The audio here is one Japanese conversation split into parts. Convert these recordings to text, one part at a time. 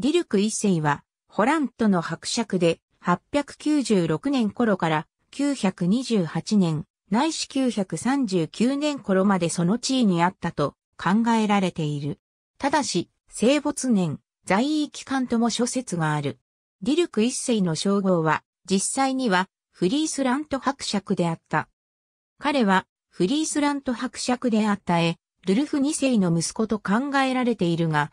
ディルク一世は、ホラントの伯爵で、896年頃から928年、ないし939年頃までその地位にあったと考えられている。ただし、生没年、在位期間とも諸説がある。ディルク一世の称号は、実際には、フリースラント伯爵であった。彼は、フリースラント伯爵であったエ、ルルフ二世の息子と考えられているが、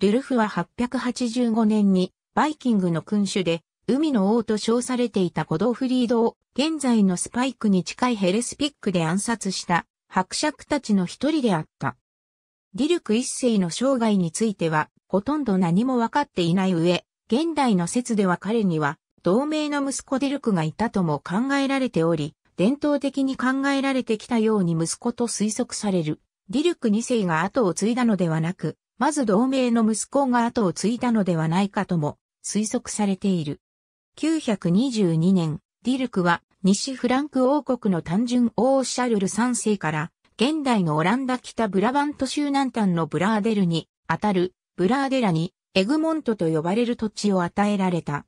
ルルフは885年にバイキングの君主で海の王と称されていたゴドフリードを現在のスパイクに近いヘレスピックで暗殺した伯爵たちの一人であった。ディルク一世の生涯についてはほとんど何もわかっていない上、現代の説では彼には同盟の息子ディルクがいたとも考えられており、伝統的に考えられてきたように息子と推測される。ディルク二世が後を継いだのではなく、まず同盟の息子が後を継いだのではないかとも推測されている。922年、ディルクは西フランク王国の単純王シャルル3世から現代のオランダ北ブラバント州南端のブラーデルにあたるブラーデラにエグモントと呼ばれる土地を与えられた。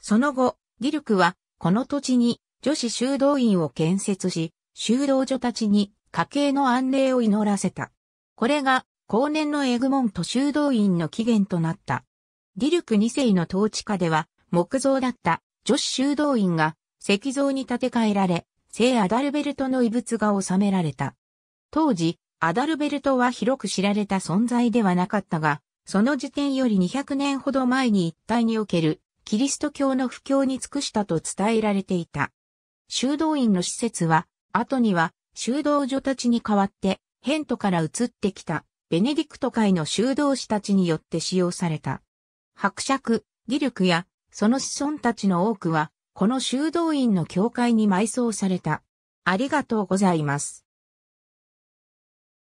その後、ディルクはこの土地に女子修道院を建設し、修道女たちに家計の安寧を祈らせた。これが後年のエグモント修道院の起源となった。ディルク2世の統治下では、木造だった女子修道院が石像に建て替えられ、聖アダルベルトの遺物が収められた。当時、アダルベルトは広く知られた存在ではなかったが、その時点より200年ほど前に一帯におけるキリスト教の布教に尽くしたと伝えられていた。修道院の施設は、後には修道女たちに代わって、ヘントから移ってきたベネディクト会の修道士たちによって使用された。伯爵、ディルクや、その子孫たちの多くは、この修道院の教会に埋葬された。ありがとうございます。